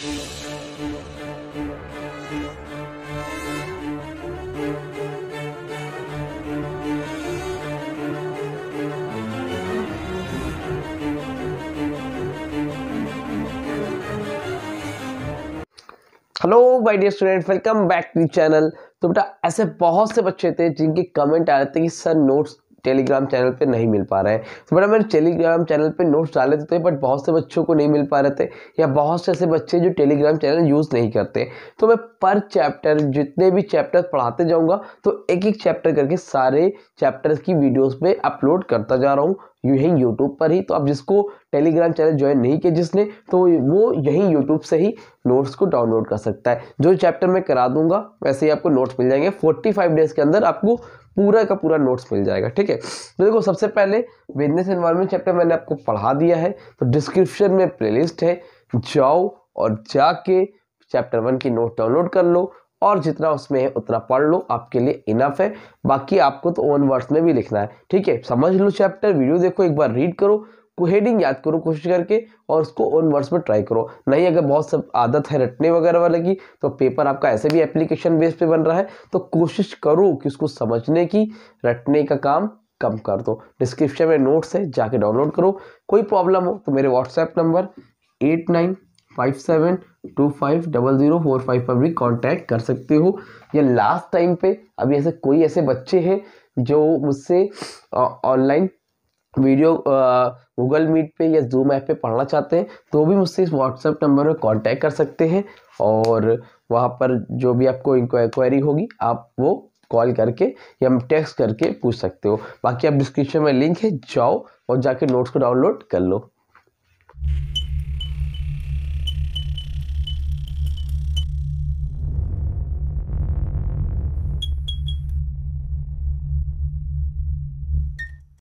hello my dear student welcome back to channel तो बेटा ऐसे बहुत से बच्चे थे जिनके कमेंट आ रहे थे कि सर नोट्स टेलीग्राम चैनल पे नहीं मिल पा रहे हैं तो मैडम मैंने टेलीग्राम चैनल पे नोट्स डाले तो थे बट बहुत से बच्चों को नहीं मिल पा रहे थे या बहुत से ऐसे बच्चे जो टेलीग्राम चैनल यूज़ नहीं करते तो मैं पर चैप्टर जितने भी चैप्टर पढ़ाते जाऊँगा तो एक एक चैप्टर करके सारे चैप्टर्स की वीडियोज़ पर अपलोड करता जा रहा हूँ यहीं यूट्यूब पर ही तो अब जिसको टेलीग्राम चैनल ज्वाइन नहीं किया जिसने तो वो यही यूट्यूब से ही नोट्स को डाउनलोड कर सकता है जो चैप्टर मैं करा दूंगा वैसे ही आपको नोट्स मिल जाएंगे फोर्टी फाइव डेज के अंदर आपको पूरा का पूरा नोट्स मिल जाएगा ठीक है तो देखो सबसे पहले बिजनेस एनवायरमेंट चैप्टर मैंने आपको पढ़ा दिया है तो डिस्क्रिप्शन में प्ले है जाओ और जाके चैप्टर वन की नोट डाउनलोड कर लो और जितना उसमें है उतना पढ़ लो आपके लिए इनफ है बाकी आपको तो ओन वर्ड्स में भी लिखना है ठीक है समझ लो चैप्टर वीडियो देखो एक बार रीड करो को हेडिंग याद करो कोशिश करके और उसको ओन वर्ड्स में ट्राई करो नहीं अगर बहुत सब आदत है रटने वगैरह वाले की तो पेपर आपका ऐसे भी एप्लीकेशन बेस पे बन रहा है तो कोशिश करो कि उसको समझने की रटने का काम कम कर दो डिस्क्रिप्शन में नोट्स है जाके डाउनलोड करो कोई प्रॉब्लम हो तो मेरे WhatsApp number eight nine five seven two five double zero four five पर भी कांटेक्ट कर सकते हो या लास्ट टाइम पे अभी ऐसे कोई ऐसे बच्चे हैं जो मुझसे ऑनलाइन वीडियो गूगल मीट पे या जूम ऐप पे पढ़ना चाहते हैं तो भी मुझसे इस व्हाट्सएप नंबर पर कांटेक्ट कर सकते हैं और वहाँ पर जो भी आपको इंक्वायरी होगी आप वो कॉल करके या टेक्स्ट करके पूछ सकते हो बाकी आप डिस्क्रिप्शन में लिंक है जाओ और जाके नोट्स को डाउनलोड कर लो